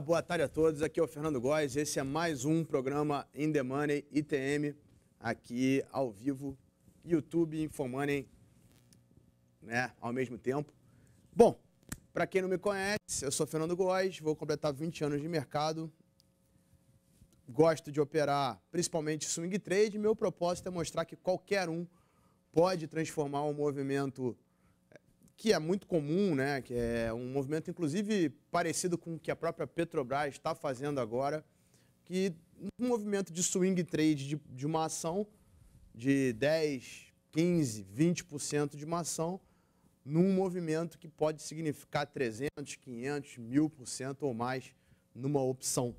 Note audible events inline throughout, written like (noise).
boa tarde a todos. Aqui é o Fernando Góes. Esse é mais um programa In The Money ITM, aqui ao vivo, YouTube Infomoney, né, ao mesmo tempo. Bom, para quem não me conhece, eu sou Fernando Góes, vou completar 20 anos de mercado. Gosto de operar principalmente swing trade. Meu propósito é mostrar que qualquer um pode transformar um movimento que é muito comum, né? que é um movimento, inclusive, parecido com o que a própria Petrobras está fazendo agora, que um movimento de swing trade de, de uma ação de 10, 15, 20% de uma ação num movimento que pode significar 300, 500, 1000% ou mais numa opção.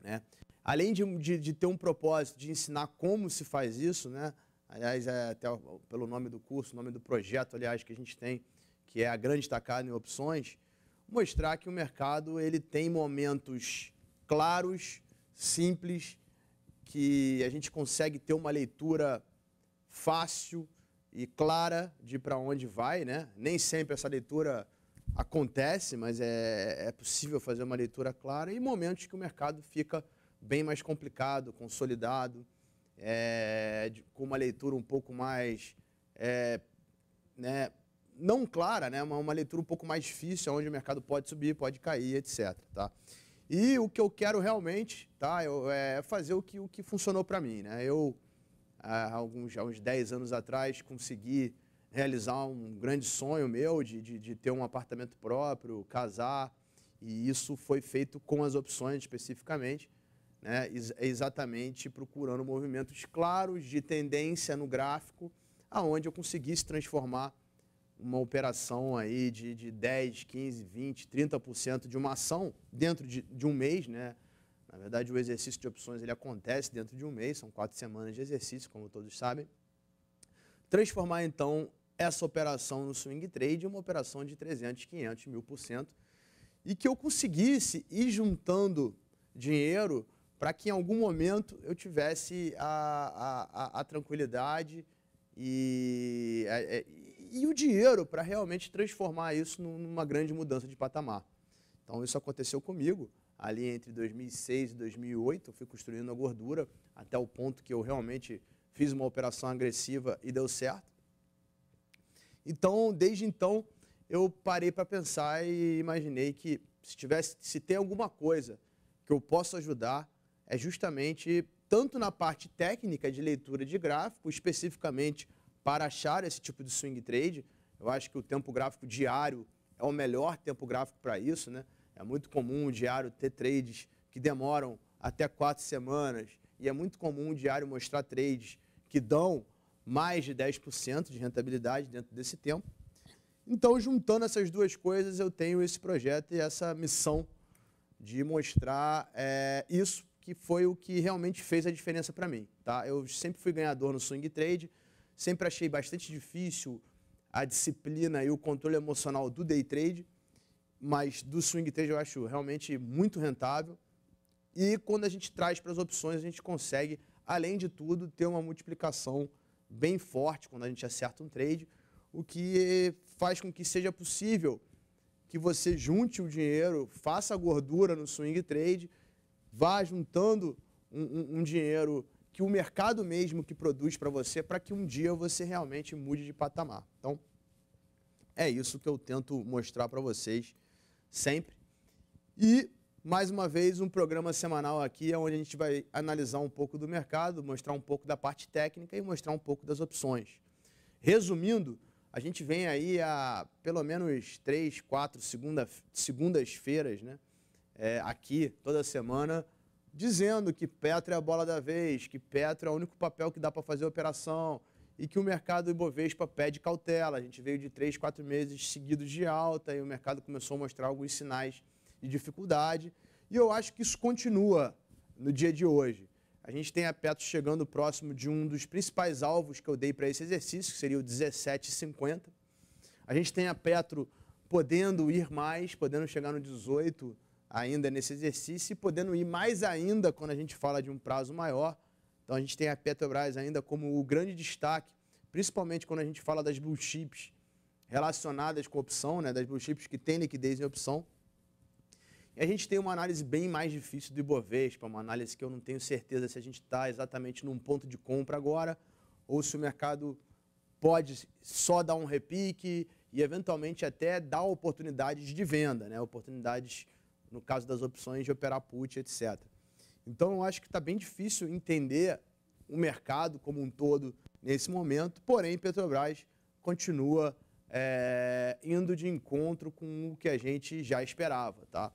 Né? Além de, de, de, ter um propósito de ensinar como se faz isso, né? Aliás, é até pelo nome do curso, nome do projeto, aliás, que a gente tem, que é a grande tacada em opções, mostrar que o mercado ele tem momentos claros, simples, que a gente consegue ter uma leitura fácil e clara de para onde vai, né? Nem sempre essa leitura acontece, mas é, é possível fazer uma leitura clara e momentos que o mercado fica bem mais complicado, consolidado é, de, com uma leitura um pouco mais, é, né, não clara, né, uma, uma leitura um pouco mais difícil, onde o mercado pode subir, pode cair, etc. Tá? E o que eu quero realmente tá, eu, é fazer o que, o que funcionou para mim. Né? Eu, há, alguns, há uns 10 anos atrás, consegui realizar um grande sonho meu de, de, de, ter um apartamento próprio, casar, e isso foi feito com as opções especificamente né, exatamente procurando movimentos claros de tendência no gráfico, aonde eu conseguisse transformar uma operação aí de, de 10, 15, 20, 30% de uma ação dentro de, de um mês, né? Na verdade, o exercício de opções ele acontece dentro de um mês, são quatro semanas de exercício, como todos sabem. Transformar, então, essa operação no swing trade em uma operação de 300, 500, mil por cento e que eu conseguisse ir juntando dinheiro para que em algum momento eu tivesse a, a, a, a tranquilidade e, a, é, é, e o dinheiro para realmente transformar isso numa grande mudança de patamar. Então, isso aconteceu comigo ali entre 2006 e 2008. Eu fui construindo a gordura até o ponto que eu realmente fiz uma operação agressiva e deu certo. Então, desde então, eu parei para pensar e imaginei que se tivesse, se tem alguma coisa que eu possa ajudar é justamente tanto na parte técnica de leitura de gráfico, especificamente para achar esse tipo de swing trade. Eu acho que o tempo gráfico diário é o melhor tempo gráfico para isso, né? É muito comum o diário ter trades que demoram até quatro semanas e é muito comum o diário mostrar trades que dão mais de 10% de rentabilidade dentro desse tempo. Então, juntando essas duas coisas, eu tenho esse projeto e essa missão de mostrar é, isso que foi o que realmente fez a diferença para mim. Tá? Eu sempre fui ganhador no swing trade, sempre achei bastante difícil a disciplina e o controle emocional do day trade, mas do swing trade eu acho realmente muito rentável. E quando a gente traz para as opções, a gente consegue, além de tudo, ter uma multiplicação bem forte quando a gente acerta um trade, o que faz com que seja possível que você junte o dinheiro, faça a gordura no swing trade vá juntando um, um, um dinheiro que o mercado mesmo que produz para você, para que um dia você realmente mude de patamar. Então, é isso que eu tento mostrar para vocês sempre. E, mais uma vez, um programa semanal aqui, é onde a gente vai analisar um pouco do mercado, mostrar um pouco da parte técnica e mostrar um pouco das opções. Resumindo, a gente vem aí a pelo menos três, quatro segunda, segundas-feiras, né? é, aqui toda semana dizendo que Petro é a bola da vez, que Petro é o único papel que dá para fazer operação e que o mercado Ibovespa pede cautela. A gente veio de três, quatro meses seguidos de alta e o mercado começou a mostrar alguns sinais de dificuldade. E eu acho que isso continua no dia de hoje. A gente tem a Petro chegando próximo de um dos principais alvos que eu dei para esse exercício, que seria o 17,50. A gente tem a Petro podendo ir mais, podendo chegar no 18 ainda nesse exercício e podendo ir mais ainda quando a gente fala de um prazo maior. Então a gente tem a Petrobras ainda como o grande destaque, principalmente quando a gente fala das blue chips relacionadas com opção, né, das blue chips que têm liquidez em opção. E a gente tem uma análise bem mais difícil do Ibovespa, uma análise que eu não tenho certeza se a gente está exatamente num ponto de compra agora ou se o mercado pode só dar um repique e eventualmente até dar oportunidades de venda, né, oportunidades no caso das opções de operar put, etc. Então, eu acho que está bem difícil entender o mercado como um todo nesse momento, porém, Petrobras continua é, indo de encontro com o que a gente já esperava. Tá?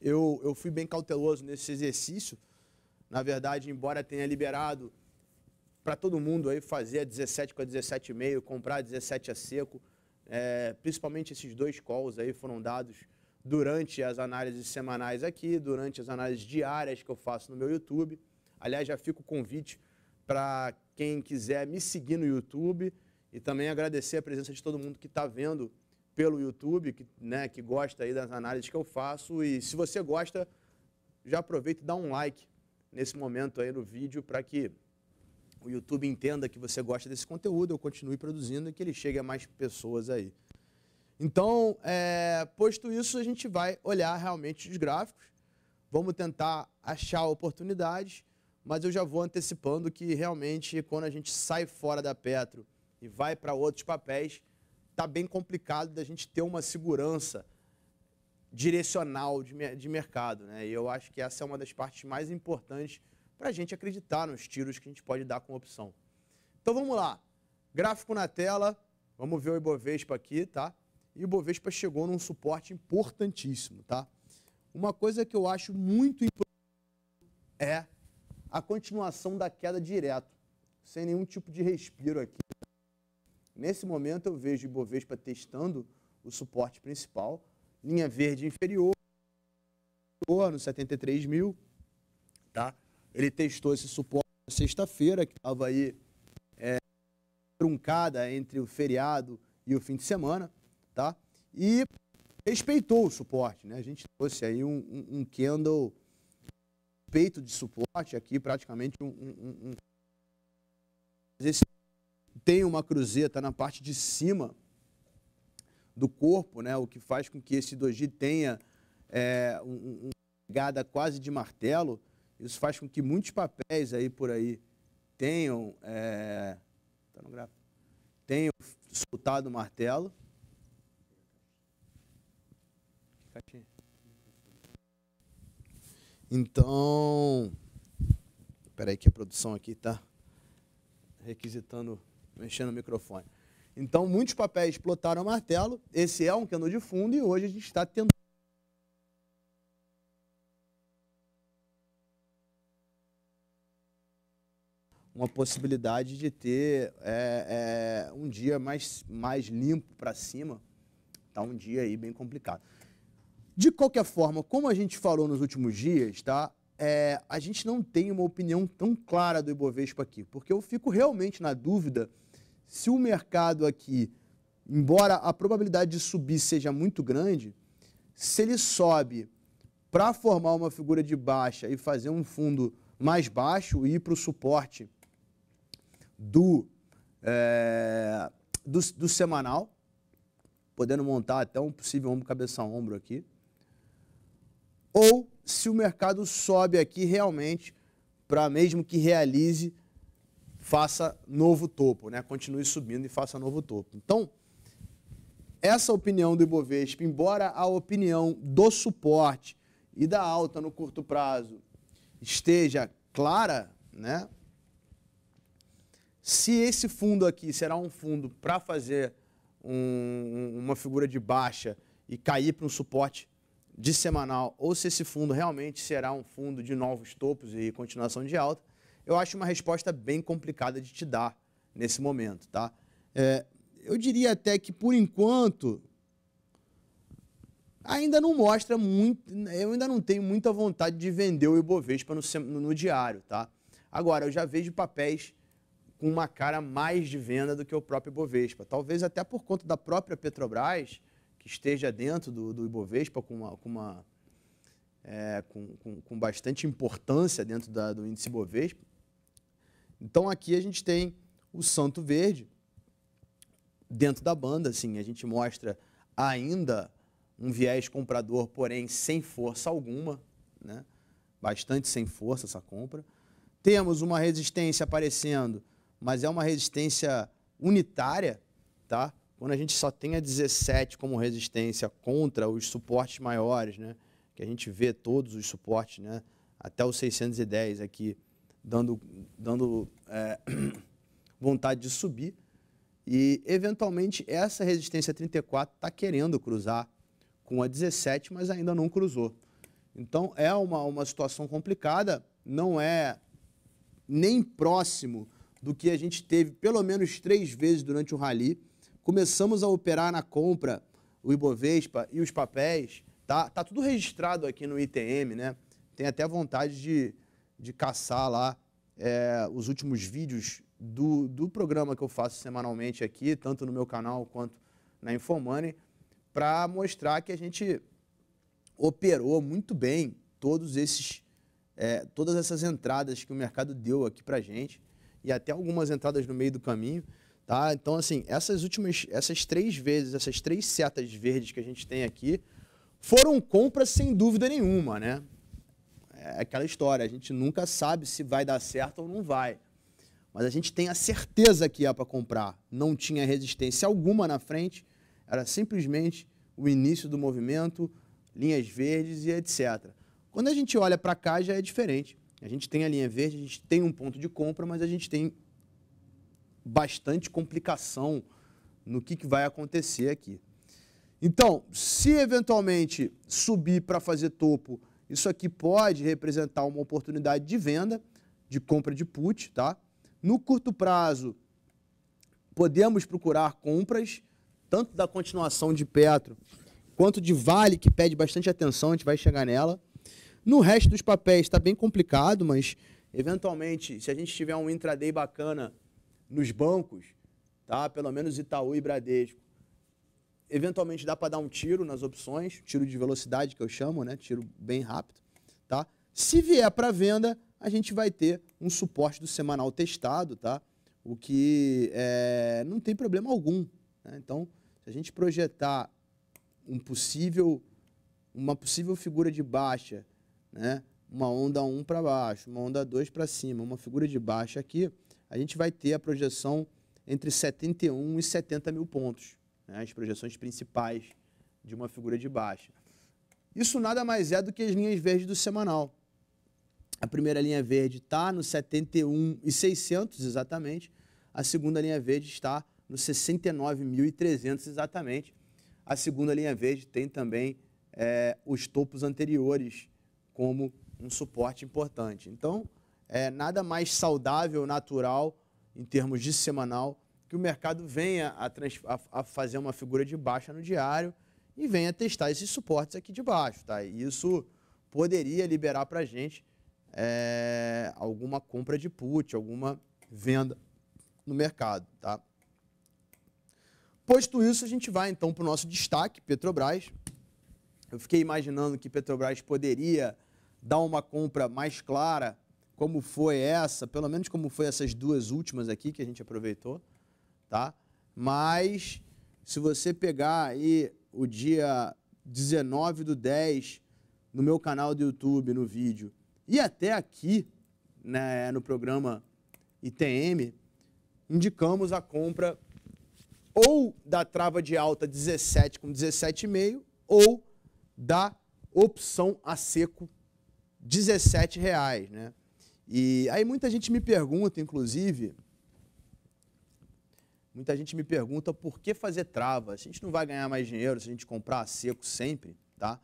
Eu, eu fui bem cauteloso nesse exercício, na verdade, embora tenha liberado para todo mundo aí fazer a 17 com a 17,5, comprar a 17 a seco, é, principalmente esses dois calls aí foram dados durante as análises semanais aqui, durante as análises diárias que eu faço no meu YouTube. Aliás, já fica o convite para quem quiser me seguir no YouTube e também agradecer a presença de todo mundo que está vendo pelo YouTube, que, né, que gosta aí das análises que eu faço. E se você gosta, já aproveita e dá um like nesse momento aí no vídeo para que o YouTube entenda que você gosta desse conteúdo, eu continue produzindo e que ele chegue a mais pessoas aí. Então, é, posto isso, a gente vai olhar realmente os gráficos, vamos tentar achar oportunidades, mas eu já vou antecipando que realmente quando a gente sai fora da Petro e vai para outros papéis, está bem complicado da gente ter uma segurança direcional de, de mercado. Né? E eu acho que essa é uma das partes mais importantes para a gente acreditar nos tiros que a gente pode dar com opção. Então vamos lá. Gráfico na tela. Vamos ver o Ibovespa aqui, tá? e o Bovespa chegou num suporte importantíssimo, tá? Uma coisa que eu acho muito importante é a continuação da queda direto, sem nenhum tipo de respiro aqui. Nesse momento eu vejo o Bovespa testando o suporte principal, linha verde inferior, no 73 mil, tá? Ele testou esse suporte na sexta-feira, que estava aí é, truncada entre o feriado e o fim de semana tá? E respeitou o suporte, né? A gente trouxe aí um, um, um candle peito de suporte aqui, praticamente um, um, um, tem uma cruzeta na parte de cima do corpo, né? O que faz com que esse doji tenha é, um, um pegada quase de martelo. Isso faz com que muitos papéis aí por aí tenham é, tá tenham soltado o martelo. Então, espera aí que a produção aqui está requisitando, mexendo o microfone. Então, muitos papéis explotaram o martelo. Esse é um cano de fundo e hoje a gente está tentando uma possibilidade de ter é, é, um dia mais, mais limpo para cima. Está um dia aí bem complicado. De qualquer forma, como a gente falou nos últimos dias, tá? É, a gente não tem uma opinião tão clara do Ibovespa aqui, porque eu fico realmente na dúvida se o mercado aqui, embora a probabilidade de subir seja muito grande, se ele sobe para formar uma figura de baixa e fazer um fundo mais baixo e ir para o suporte do, é, do, do semanal, podendo montar até um possível ombro cabeça ombro aqui ou se o mercado sobe aqui realmente para mesmo que realize, faça novo topo, né? continue subindo e faça novo topo. Então, essa opinião do Ibovespa, embora a opinião do suporte e da alta no curto prazo esteja clara, né? Se esse fundo aqui será um fundo para fazer um, uma figura de baixa e cair para um suporte de semanal ou se esse fundo realmente será um fundo de novos topos e continuação de alta, eu acho uma resposta bem complicada de te dar nesse momento, tá? É, eu diria até que por enquanto ainda não mostra muito, eu ainda não tenho muita vontade de vender o Ibovespa no, no diário, tá? Agora, eu já vejo papéis com uma cara mais de venda do que o próprio Ibovespa, talvez até por conta da própria Petrobras, esteja dentro do, do Ibovespa com uma, com, uma é, com, com, com, bastante importância dentro da, do índice Ibovespa. Então aqui a gente tem o Santo Verde dentro da banda, assim, a gente mostra ainda um viés comprador, porém sem força alguma, né? bastante sem força essa compra. Temos uma resistência aparecendo, mas é uma resistência unitária, tá? quando a gente só tem a 17 como resistência contra os suportes maiores, né? que a gente vê todos os suportes, né? até os 610 aqui, dando, dando é, (clears throat) vontade de subir. E, eventualmente, essa resistência 34 está querendo cruzar com a 17, mas ainda não cruzou. Então, é uma, uma situação complicada, não é nem próximo do que a gente teve pelo menos três vezes durante o rally, começamos a operar na compra o Ibovespa e os papéis, tá? Tá tudo registrado aqui no ITM, né? Tem até vontade de, de caçar lá é, os últimos vídeos do, do programa que eu faço semanalmente aqui, tanto no meu canal quanto na Infomoney, para mostrar que a gente operou muito bem todos esses, é, todas essas entradas que o mercado deu aqui para gente e até algumas entradas no meio do caminho. Tá? Então, assim, essas últimas, essas três vezes, essas três setas verdes que a gente tem aqui, foram compras sem dúvida nenhuma, né? É aquela história, a gente nunca sabe se vai dar certo ou não vai. Mas a gente tem a certeza que é para comprar. Não tinha resistência alguma na frente, era simplesmente o início do movimento, linhas verdes e etc. Quando a gente olha para cá já é diferente. A gente tem a linha verde, a gente tem um ponto de compra, mas a gente tem bastante complicação no que, que vai acontecer aqui. Então, se eventualmente subir para fazer topo, isso aqui pode representar uma oportunidade de venda, de compra de put, tá? No curto prazo, podemos procurar compras, tanto da continuação de Petro, quanto de Vale, que pede bastante atenção, a gente vai chegar nela. No resto dos papéis está bem complicado, mas eventualmente, se a gente tiver um intraday bacana, nos bancos, tá? pelo menos Itaú e Bradesco, eventualmente dá para dar um tiro nas opções, tiro de velocidade que eu chamo, né? tiro bem rápido. Tá? Se vier para venda, a gente vai ter um suporte do semanal testado, tá? o que é, não tem problema algum. Né? Então, se a gente projetar um possível, uma possível figura de baixa, né? uma onda 1 para baixo, uma onda 2 para cima, uma figura de baixa aqui, a gente vai ter a projeção entre 71 e 70 mil pontos, né, as projeções principais de uma figura de baixa. Isso nada mais é do que as linhas verdes do semanal. A primeira linha verde está no 71 e 600 exatamente, a segunda linha verde está no 69.300 exatamente. A segunda linha verde tem também é, os topos anteriores como um suporte importante. Então, é, nada mais saudável, natural, em termos de semanal, que o mercado venha a, trans, a, a fazer uma figura de baixa no diário e venha testar esses suportes aqui de baixo. Tá? isso poderia liberar para a gente é, alguma compra de put, alguma venda no mercado. Tá? Posto isso, a gente vai então para o nosso destaque, Petrobras. Eu fiquei imaginando que Petrobras poderia dar uma compra mais clara como foi essa, pelo menos como foi essas duas últimas aqui que a gente aproveitou, tá? Mas se você pegar aí o dia 19 do 10 no meu canal do YouTube, no vídeo, e até aqui, né, no programa ITM, indicamos a compra ou da trava de alta 17 com 17,5 ou da opção a seco 17 reais, né? E aí muita gente me pergunta, inclusive, muita gente me pergunta por que fazer trava? Se a gente não vai ganhar mais dinheiro se a gente comprar a seco sempre, tá?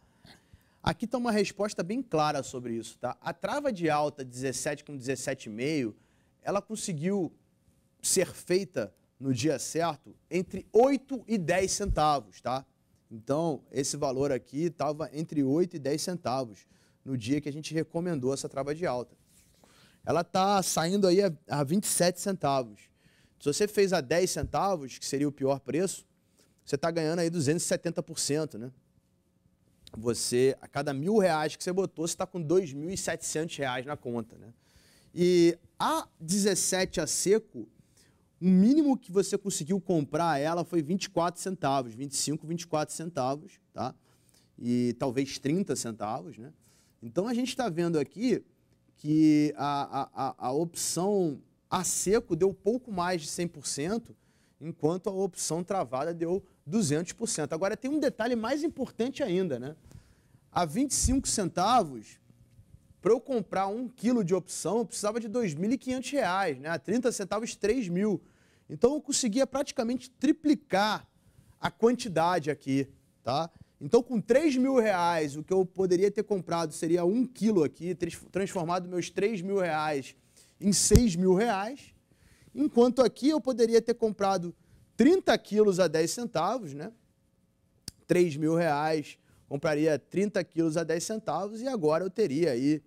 Aqui está uma resposta bem clara sobre isso, tá? A trava de alta 17 com 17,5, ela conseguiu ser feita no dia certo entre 8 e 10 centavos, tá? Então, esse valor aqui estava entre 8 e 10 centavos no dia que a gente recomendou essa trava de alta ela tá saindo aí a, a 27 centavos. Se você fez a 10 centavos, que seria o pior preço, você está ganhando aí 270%, né? Você, a cada mil reais que você botou, você está com 2.700 reais na conta, né? E a 17 a seco, o mínimo que você conseguiu comprar ela foi 24 centavos, 25, 24 centavos, tá? E talvez 30 centavos, né? Então a gente está vendo aqui que a, a, a opção a seco deu pouco mais de 100%, enquanto a opção travada deu 200%. Agora, tem um detalhe mais importante ainda, né? A 25 centavos, para eu comprar um quilo de opção, eu precisava de R$ 2.500, né? A 30 centavos, R$ 3.000. Então, eu conseguia praticamente triplicar a quantidade aqui, tá? Então, com 3 mil reais, o que eu poderia ter comprado seria um quilo aqui, transformado meus 3 mil reais em 6 mil reais, enquanto aqui eu poderia ter comprado 30 quilos a 10 centavos, né? 3 mil reais, compraria 30 quilos a 10 centavos e agora eu teria aí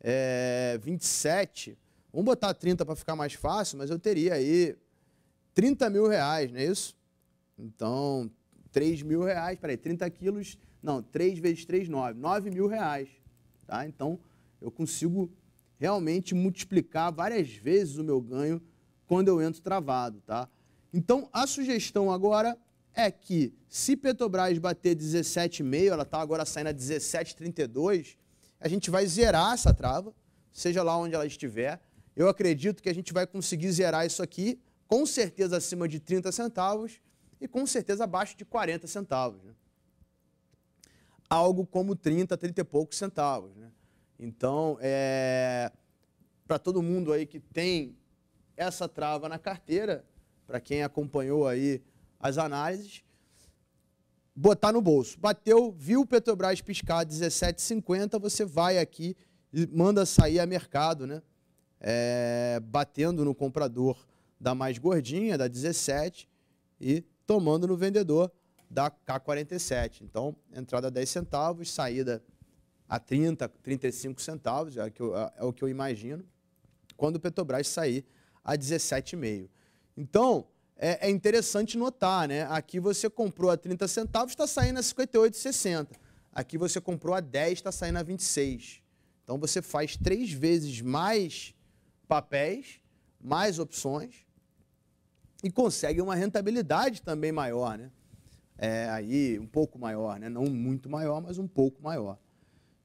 é, 27. Vamos botar 30 para ficar mais fácil, mas eu teria aí 30 mil reais, não é isso? Então, 3 mil reais, peraí, 30 quilos, não, 3 vezes 3, 9, 9 mil reais, tá? Então, eu consigo realmente multiplicar várias vezes o meu ganho quando eu entro travado, tá? Então, a sugestão agora é que se Petrobras bater 17,5, ela está agora saindo a 17,32, a gente vai zerar essa trava, seja lá onde ela estiver. Eu acredito que a gente vai conseguir zerar isso aqui, com certeza acima de 30 centavos, e com certeza abaixo de 40 centavos. Né? Algo como 30, 30 e poucos centavos. Né? Então, é, para todo mundo aí que tem essa trava na carteira, para quem acompanhou aí as análises, botar no bolso. Bateu, viu o Petrobras piscar 17,50, você vai aqui e manda sair a mercado, né? É, batendo no comprador da mais gordinha, da 17, e tomando no vendedor da K47. Então, entrada 10 centavos, saída a 30, 35 centavos, é o que eu, é, é o que eu imagino, quando o Petrobras sair a 17,5. Então, é, é, interessante notar, né? Aqui você comprou a 30 centavos, está saindo a 58,60. Aqui você comprou a 10, está saindo a 26. Então, você faz três vezes mais papéis, mais opções, e consegue uma rentabilidade também maior, né? É, aí um pouco maior, né? não muito maior, mas um pouco maior.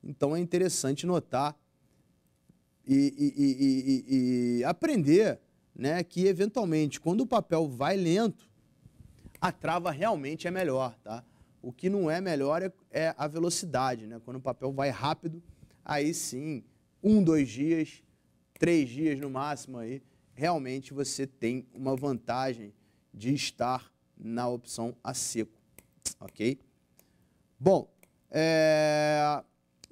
Então é interessante notar e, e, e, e, aprender né, que, eventualmente, quando o papel vai lento, a trava realmente é melhor. Tá? O que não é melhor é, é a velocidade. Né? Quando o papel vai rápido, aí sim, um, dois dias, três dias no máximo, aí, realmente você tem uma vantagem de estar na opção a seco, ok? Bom, é...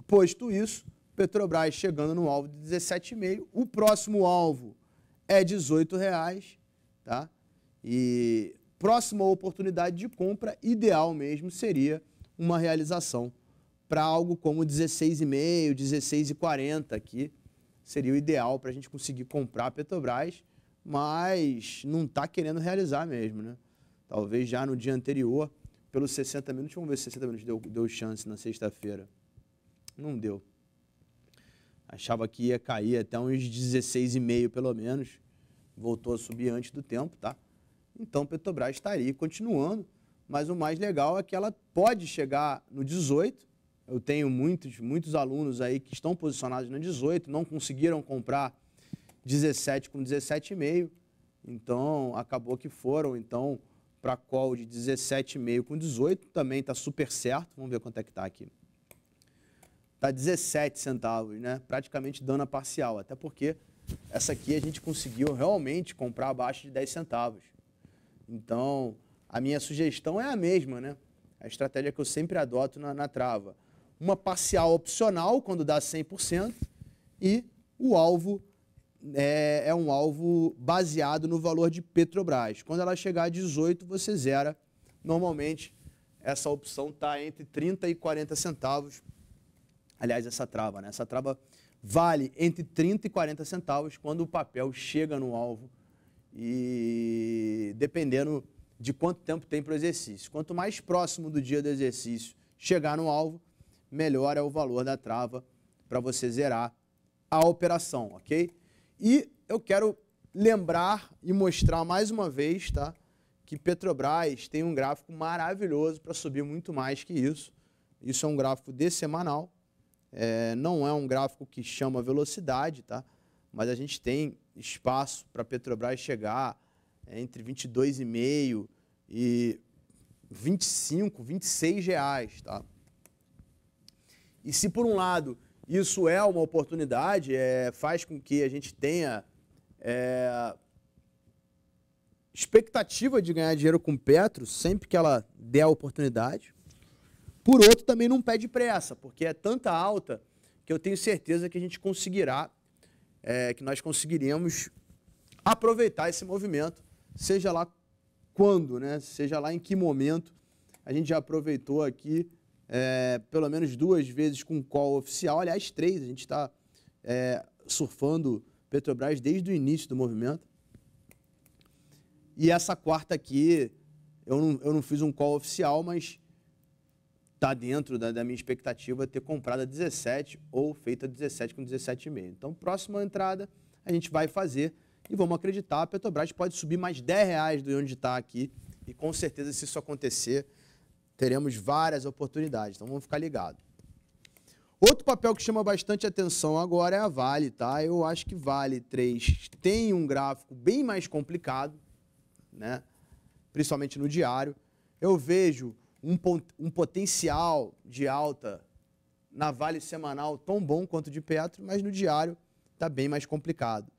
posto isso, Petrobras chegando no alvo de 17,5, o próximo alvo é 18 reais, tá? E próxima oportunidade de compra ideal mesmo seria uma realização para algo como 16,5, 16,40 aqui, seria o ideal para a gente conseguir comprar a Petrobras, mas não está querendo realizar mesmo, né? Talvez já no dia anterior, pelos 60 minutos, vamos ver se 60 minutos deu, deu chance na sexta-feira. Não deu. Achava que ia cair até uns 16,5 pelo menos. Voltou a subir antes do tempo, tá? Então Petrobras estaria tá continuando, mas o mais legal é que ela pode chegar no 18 eu tenho muitos, muitos alunos aí que estão posicionados na 18, não conseguiram comprar 17 com 17,5. Então, acabou que foram, então, para call de 17,5 com 18, também está super certo. Vamos ver quanto é que está aqui. Está 17 centavos, né? Praticamente dana parcial, até porque essa aqui a gente conseguiu realmente comprar abaixo de 10 centavos. Então, a minha sugestão é a mesma, né? A estratégia que eu sempre adoto na, na trava uma parcial opcional, quando dá 100%, e o alvo é, é, um alvo baseado no valor de Petrobras. Quando ela chegar a 18, você zera. Normalmente, essa opção está entre 30 e 40 centavos. Aliás, essa trava, né? Essa trava vale entre 30 e 40 centavos quando o papel chega no alvo e dependendo de quanto tempo tem para o exercício. Quanto mais próximo do dia do exercício chegar no alvo, melhor é o valor da trava para você zerar a operação, ok? E eu quero lembrar e mostrar mais uma vez, tá? Que Petrobras tem um gráfico maravilhoso para subir muito mais que isso. Isso é um gráfico de semanal, é, não é um gráfico que chama velocidade, tá? Mas a gente tem espaço para Petrobras chegar é, entre 22,5 e 25, 26 reais, tá? E se por um lado isso é uma oportunidade, é, faz com que a gente tenha é, expectativa de ganhar dinheiro com Petro sempre que ela der a oportunidade. Por outro, também não pede pressa, porque é tanta alta que eu tenho certeza que a gente conseguirá, é, que nós conseguiremos aproveitar esse movimento, seja lá quando, né? seja lá em que momento. A gente já aproveitou aqui é, pelo menos duas vezes com call oficial, aliás, três. A gente está é, surfando Petrobras desde o início do movimento. E essa quarta aqui, eu não, eu não fiz um call oficial, mas está dentro da, da, minha expectativa ter comprado a 17 ou feito a 17 com 17,5. Então, próxima entrada a gente vai fazer e vamos acreditar, a Petrobras pode subir mais 10 reais do onde está aqui e com certeza se isso acontecer, teremos várias oportunidades, então vamos ficar ligado. Outro papel que chama bastante atenção agora é a Vale, tá? Eu acho que Vale 3 tem um gráfico bem mais complicado, né? Principalmente no diário. Eu vejo um, um potencial de alta na Vale semanal tão bom quanto de Petro, mas no diário está bem mais complicado.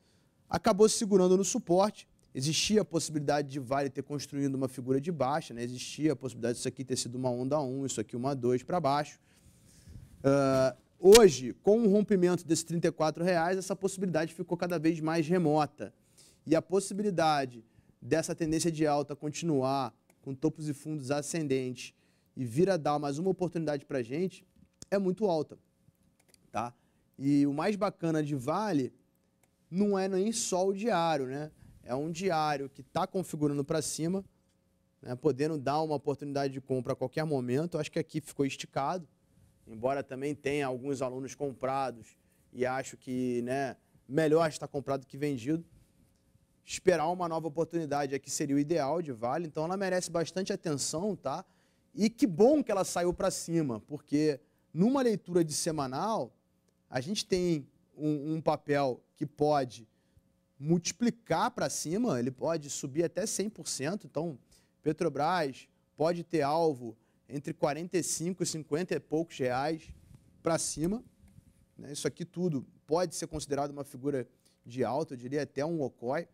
Acabou se segurando no suporte, Existia a possibilidade de Vale ter construído uma figura de baixa, né? existia a possibilidade disso aqui ter sido uma onda 1, isso aqui uma 2 para baixo. Uh, hoje, com o rompimento desses R$ 34,00, essa possibilidade ficou cada vez mais remota. E a possibilidade dessa tendência de alta continuar com topos e fundos ascendentes e vir a dar mais uma oportunidade para a gente é muito alta. Tá? E o mais bacana de Vale não é nem só o diário, né? é um diário que está configurando para cima, né, podendo dar uma oportunidade de compra a qualquer momento. Eu acho que aqui ficou esticado, embora também tenha alguns alunos comprados e acho que né, melhor estar comprado que vendido. Esperar uma nova oportunidade aqui seria o ideal de Vale, então ela merece bastante atenção, tá? E que bom que ela saiu para cima, porque numa leitura de semanal, a gente tem um, um papel que pode multiplicar para cima, ele pode subir até 100%. Então, Petrobras pode ter alvo entre 45 e 50 e poucos reais para cima. Né? Isso aqui tudo pode ser considerado uma figura de alta, eu diria até um OCOI.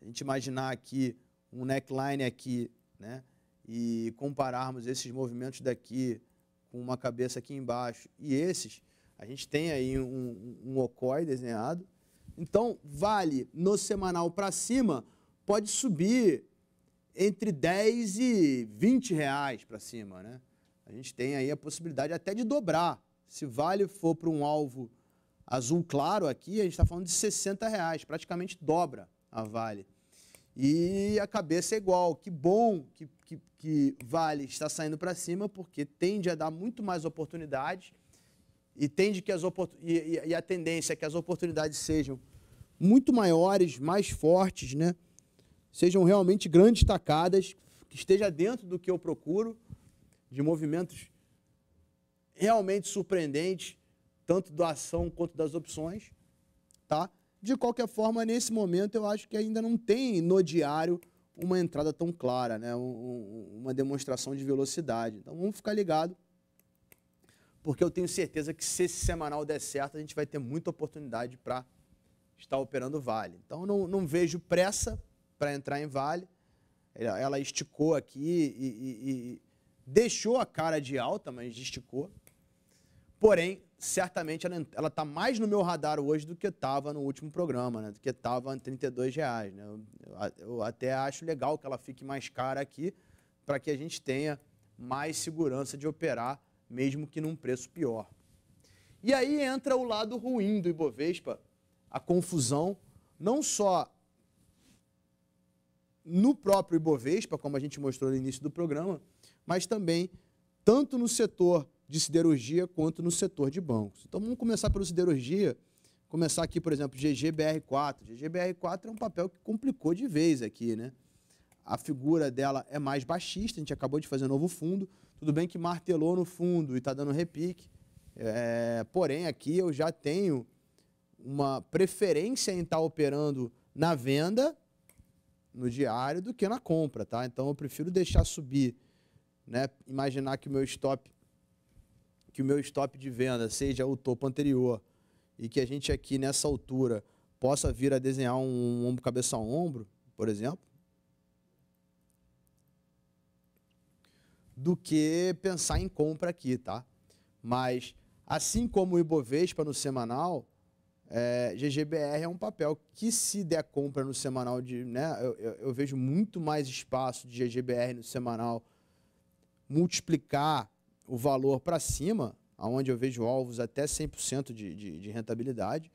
A gente imaginar aqui um neckline aqui, né? E compararmos esses movimentos daqui com uma cabeça aqui embaixo e esses, a gente tem aí um, um, um OCOI desenhado, então, vale no semanal para cima, pode subir entre 10 e 20 reais para cima, né? A gente tem aí a possibilidade até de dobrar. Se vale for para um alvo azul claro aqui, a gente está falando de 60 reais, praticamente dobra a vale. E a cabeça é igual. Que bom que, que, que vale está saindo para cima, porque tende a dar muito mais oportunidades e tende que as e, e, a tendência é que as oportunidades sejam muito maiores, mais fortes, né? sejam realmente grandes tacadas, que esteja dentro do que eu procuro, de movimentos realmente surpreendentes, tanto da ação quanto das opções, tá? De qualquer forma, nesse momento eu acho que ainda não tem no diário uma entrada tão clara, né? uma demonstração de velocidade. Então vamos ficar ligado porque eu tenho certeza que se esse semanal der certo, a gente vai ter muita oportunidade para estar operando Vale. Então, não, não vejo pressa para entrar em Vale. Ela, esticou aqui e, e, e deixou a cara de alta, mas esticou. Porém, certamente ela está mais no meu radar hoje do que estava no último programa, né? do que estava em 32 reais. Né? Eu, eu, até acho legal que ela fique mais cara aqui para que a gente tenha mais segurança de operar mesmo que num preço pior. E aí entra o lado ruim do Ibovespa, a confusão, não só no próprio Ibovespa, como a gente mostrou no início do programa, mas também tanto no setor de siderurgia quanto no setor de bancos. Então vamos começar pelo siderurgia, começar aqui, por exemplo, GGBR4. GGBR4 é um papel que complicou de vez aqui, né? A figura dela é mais baixista, a gente acabou de fazer um novo fundo, tudo bem que martelou no fundo e está dando repique, é, porém aqui eu já tenho uma preferência em estar tá operando na venda, no diário, do que na compra, tá? Então eu prefiro deixar subir, né? Imaginar que o meu stop, que o meu stop de venda seja o topo anterior e que a gente aqui nessa altura possa vir a desenhar um ombro cabeça a ombro, por exemplo, do que pensar em compra aqui, tá? Mas assim como o Ibovespa no semanal, é, GGBR é um papel que se der compra no semanal de, né, eu, eu, eu vejo muito mais espaço de GGBR no semanal multiplicar o valor para cima, aonde eu vejo alvos até 100% de, de, de rentabilidade,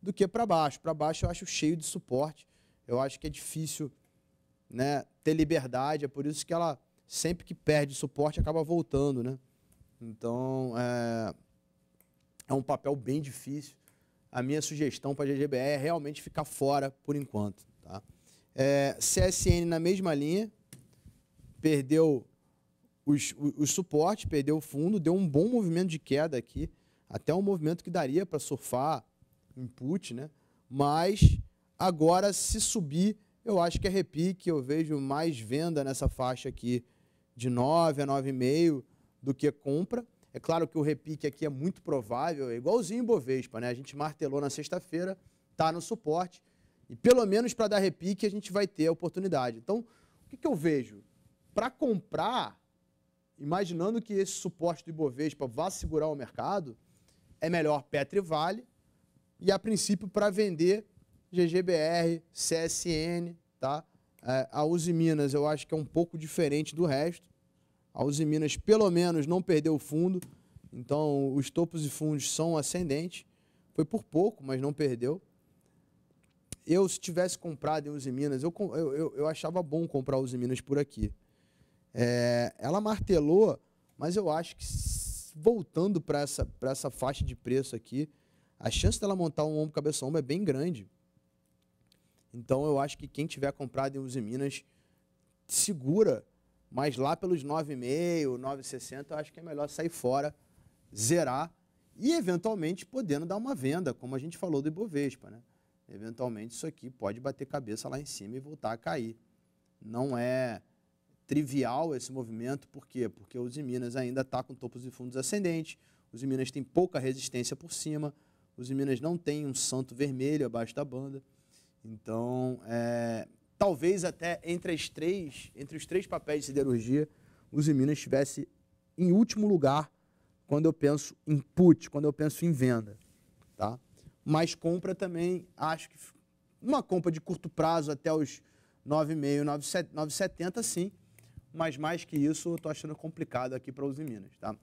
do que para baixo. Para baixo eu acho cheio de suporte, eu acho que é difícil né, ter liberdade, é por isso que ela sempre que perde suporte, acaba voltando, né? Então, é, é um papel bem difícil. A minha sugestão para a GGBR é realmente ficar fora por enquanto. Tá? É, CSN na mesma linha, perdeu os, suporte, suportes, perdeu o fundo, deu um bom movimento de queda aqui, até um movimento que daria para surfar input, né? mas agora se subir, eu acho que é repique, eu vejo mais venda nessa faixa aqui de 9 a 9,5 do que compra. É claro que o repique aqui é muito provável, é igualzinho o Bovespa, né? A gente martelou na sexta-feira, está no suporte. E pelo menos para dar repique a gente vai ter a oportunidade. Então, o que, que eu vejo? Para comprar, imaginando que esse suporte do Ibovespa vá segurar o mercado, é melhor Petro e Vale. E a princípio, para vender, GGBR, CSN, tá? É, a Uzi Minas eu acho que é um pouco diferente do resto. A Uzi Minas, pelo menos, não perdeu o fundo. Então, os topos e fundos são ascendentes. Foi por pouco, mas não perdeu. Eu, se tivesse comprado em Uzi Minas, eu, eu, eu achava bom comprar Uzi Minas por aqui. É, ela martelou, mas eu acho que voltando para essa, essa faixa de preço aqui, a chance dela montar um ombro cabeça ombro é bem grande. Então eu acho que quem tiver comprado em Uzi Minas segura, mas lá pelos 9,5, 9,60 eu acho que é melhor sair fora, zerar e eventualmente podendo dar uma venda, como a gente falou do Ibovespa, né? Eventualmente isso aqui pode bater cabeça lá em cima e voltar a cair. Não é trivial esse movimento, por quê? Porque o Uzi Minas ainda está com topos e fundos ascendentes, o Uzi Minas tem pouca resistência por cima, o Uzi Minas não tem um santo vermelho abaixo da banda. Então, é, talvez até entre as três, entre os três papéis de siderurgia, o Ziminas estivesse em último lugar quando eu penso em put, quando eu penso em venda, tá? Mas compra também, acho que uma compra de curto prazo até os 9,5, 9,70 sim, mas mais que isso eu estou achando complicado aqui para os Minas, tá?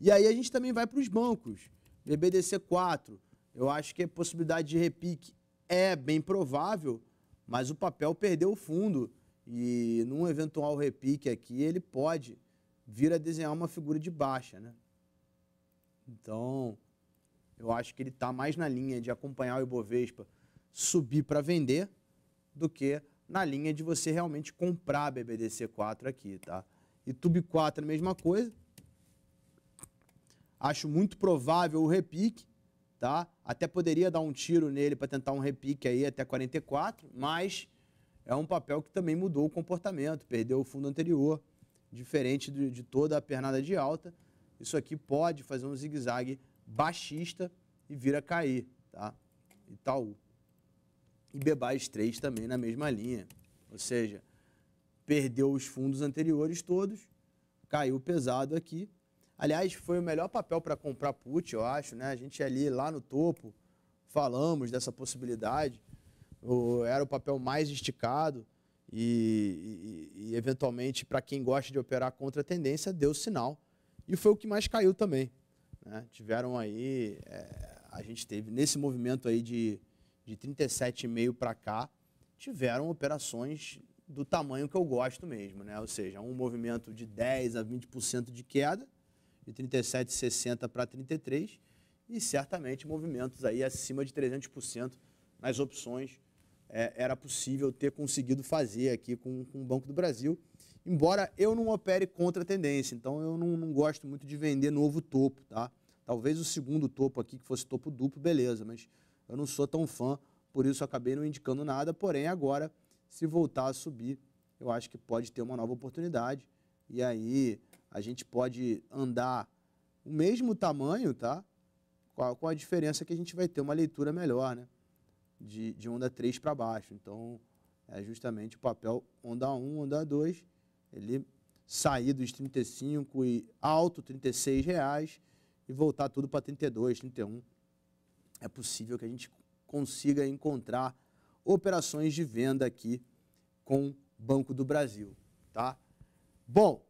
E aí a gente também vai para os bancos, BBDC 4, eu acho que a é possibilidade de repique é bem provável, mas o papel perdeu o fundo e num eventual repique aqui ele pode vir a desenhar uma figura de baixa, né? Então, eu acho que ele está mais na linha de acompanhar o Ibovespa subir para vender do que na linha de você realmente comprar a BBDC4 aqui, tá? E Tube 4 a mesma coisa. Acho muito provável o repique, tá? Até poderia dar um tiro nele para tentar um repique aí até 44, mas é um papel que também mudou o comportamento, perdeu o fundo anterior, diferente de, de toda a pernada de alta. Isso aqui pode fazer um zigue-zague baixista e vir a cair, tá? Itaú. E Bebás 3 também na mesma linha, ou seja, perdeu os fundos anteriores todos, caiu pesado aqui, Aliás, foi o melhor papel para comprar put, eu acho, né? A gente ali lá no topo falamos dessa possibilidade. O, era o papel mais esticado e, e, e eventualmente, para quem gosta de operar contra a tendência, deu sinal. E foi o que mais caiu também. Né? Tiveram aí, é, a gente teve nesse movimento aí de, de 37,5 para cá, tiveram operações do tamanho que eu gosto mesmo, né? Ou seja, um movimento de 10 a 20% de queda de 37,60 para 33 e certamente movimentos aí acima de 300% nas opções é, era possível ter conseguido fazer aqui com, com o Banco do Brasil, embora eu não opere contra a tendência, então eu não, não gosto muito de vender novo topo, tá? Talvez o segundo topo aqui, que fosse topo duplo, beleza, mas eu não sou tão fã, por isso acabei não indicando nada, porém agora, se voltar a subir, eu acho que pode ter uma nova oportunidade, e aí a gente pode andar o mesmo tamanho, tá? Com a, diferença que a gente vai ter uma leitura melhor, né? De, de onda 3 para baixo. Então, é justamente o papel onda 1, onda 2, ele sair dos 35 e alto, 36 reais, e voltar tudo para 32, 31. É possível que a gente consiga encontrar operações de venda aqui com Banco do Brasil, tá? Bom,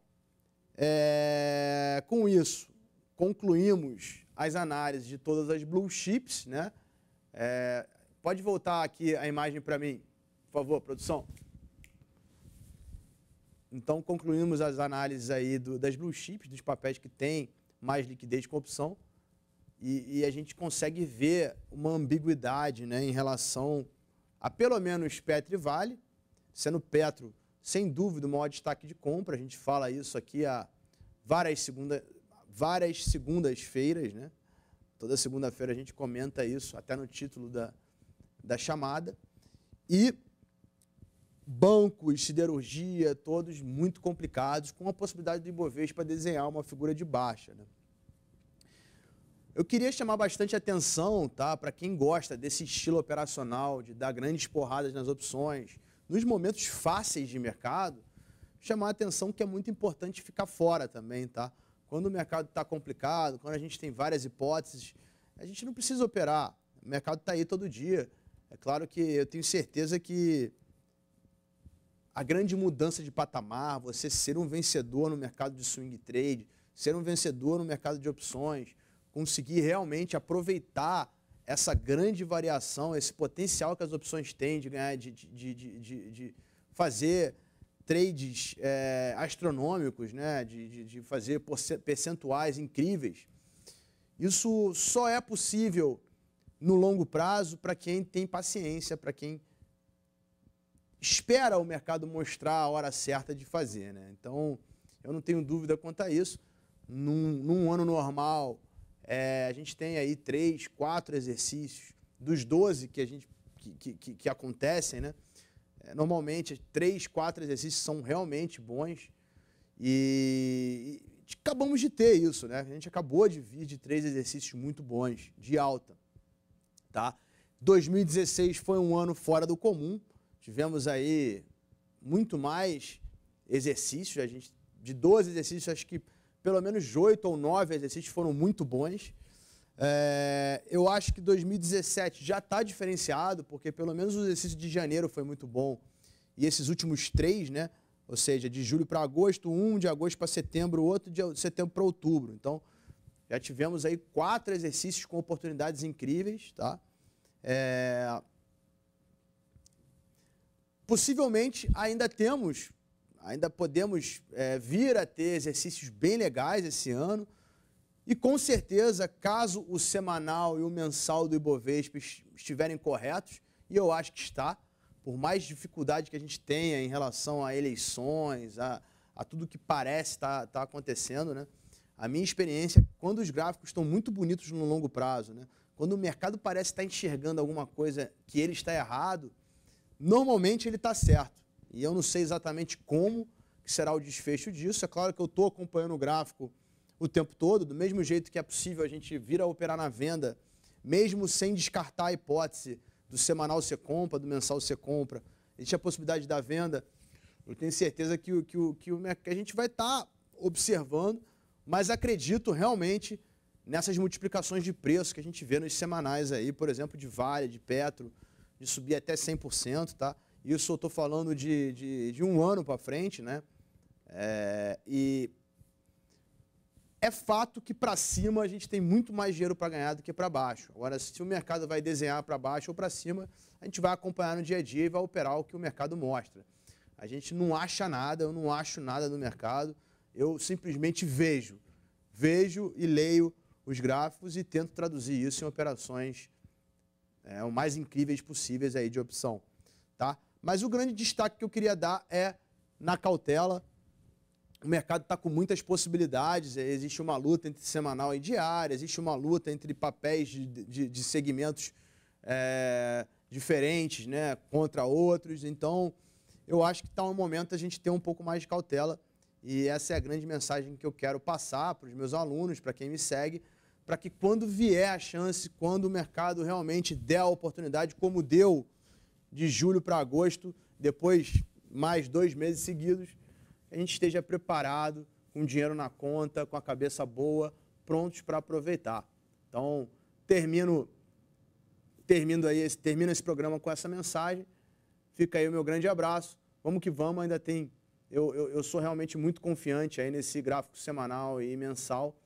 é, com isso, concluímos as análises de todas as blue chips, né? É, pode voltar aqui a imagem para mim, por favor, produção. Então, concluímos as análises aí do, das blue chips, dos papéis que têm mais liquidez com opção. E, e, a gente consegue ver uma ambiguidade né, em relação a pelo menos Petro e Vale, sendo Petro sem dúvida, o maior destaque de compra. A gente fala isso aqui há várias, segunda, várias segundas-feiras, né? Toda segunda-feira a gente comenta isso, até no título da, da chamada. E bancos, siderurgia, todos muito complicados, com a possibilidade do Ibovespa desenhar uma figura de baixa. Né? Eu queria chamar bastante atenção tá, para quem gosta desse estilo operacional, de dar grandes porradas nas opções, nos momentos fáceis de mercado, chamar a atenção que é muito importante ficar fora também, tá? Quando o mercado está complicado, quando a gente tem várias hipóteses, a gente não precisa operar. O mercado está aí todo dia. É claro que eu tenho certeza que a grande mudança de patamar, você ser um vencedor no mercado de swing trade, ser um vencedor no mercado de opções, conseguir realmente aproveitar essa grande variação, esse potencial que as opções têm de ganhar, de, de, de, de fazer trades é, astronômicos, né? de, de fazer percentuais incríveis, isso só é possível no longo prazo para quem tem paciência, para quem espera o mercado mostrar a hora certa de fazer. Né? Então, eu não tenho dúvida quanto a isso. Num, num ano normal, é, a gente tem aí três, quatro exercícios dos 12 que a gente que, que, que acontecem, né? É, normalmente, três, quatro exercícios são realmente bons e, e acabamos de ter isso, né? A gente acabou de vir de três exercícios muito bons, de alta, tá? 2016 foi um ano fora do comum, tivemos aí muito mais exercícios, a gente, de 12 exercícios, acho que pelo menos oito ou nove exercícios foram muito bons. É, eu acho que 2017 já está diferenciado, porque pelo menos o exercício de janeiro foi muito bom. E esses últimos três, né? Ou seja, de julho para agosto, um, de agosto para setembro, outro, de setembro para outubro. Então, já tivemos aí quatro exercícios com oportunidades incríveis, tá? É... Possivelmente ainda temos ainda podemos é, vir a ter exercícios bem legais esse ano. E com certeza, caso o semanal e o mensal do Ibovespa estiverem corretos, e eu acho que está, por mais dificuldade que a gente tenha em relação a eleições, a, a tudo que parece estar tá, tá acontecendo, né? A minha experiência, quando os gráficos estão muito bonitos no longo prazo, né? quando o mercado parece estar enxergando alguma coisa que ele está errado, normalmente ele está certo. E eu não sei exatamente como será o desfecho disso. É claro que eu estou acompanhando o gráfico o tempo todo, do mesmo jeito que é possível a gente vir a operar na venda, mesmo sem descartar a hipótese do semanal você compra, do mensal você compra, existe a possibilidade da venda. Eu tenho certeza que, o, que, o, que, que a gente vai estar tá observando, mas acredito realmente nessas multiplicações de preço que a gente vê nos semanais aí, por exemplo, de Vale, de Petro, de subir até 100%, tá? Isso eu estou falando de, de, de, um ano para frente, né? É, e é fato que para cima a gente tem muito mais dinheiro para ganhar do que para baixo. Agora, se o mercado vai desenhar para baixo ou para cima, a gente vai acompanhar no dia a dia e vai operar o que o mercado mostra. A gente não acha nada, eu não acho nada no mercado, eu simplesmente vejo. Vejo e leio os gráficos e tento traduzir isso em operações é, o mais incríveis possíveis aí de opção. Tá? Mas o grande destaque que eu queria dar é na cautela. O mercado está com muitas possibilidades. É, existe uma luta entre semanal e diária, existe uma luta entre papéis de, de, de segmentos é, diferentes né, contra outros. Então, eu acho que está um momento a gente ter um pouco mais de cautela. E essa é a grande mensagem que eu quero passar para os meus alunos, para quem me segue, para que quando vier a chance, quando o mercado realmente der a oportunidade, como deu de julho para agosto, depois mais dois meses seguidos, a gente esteja preparado, com dinheiro na conta, com a cabeça boa, prontos para aproveitar. Então, termino, termino, aí, esse, termino esse programa com essa mensagem. Fica aí o meu grande abraço. Vamos que vamos, ainda tem. Eu, eu, eu sou realmente muito confiante aí nesse gráfico semanal e mensal.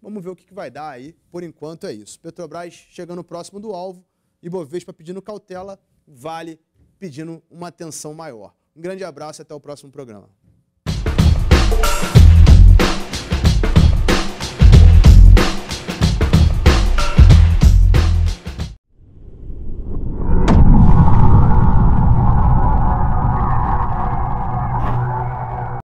Vamos ver o que, que vai dar aí. Por enquanto é isso. Petrobras chegando próximo do alvo. e bovespa pedindo cautela vale pedindo uma atenção maior. Um grande abraço e até o próximo programa.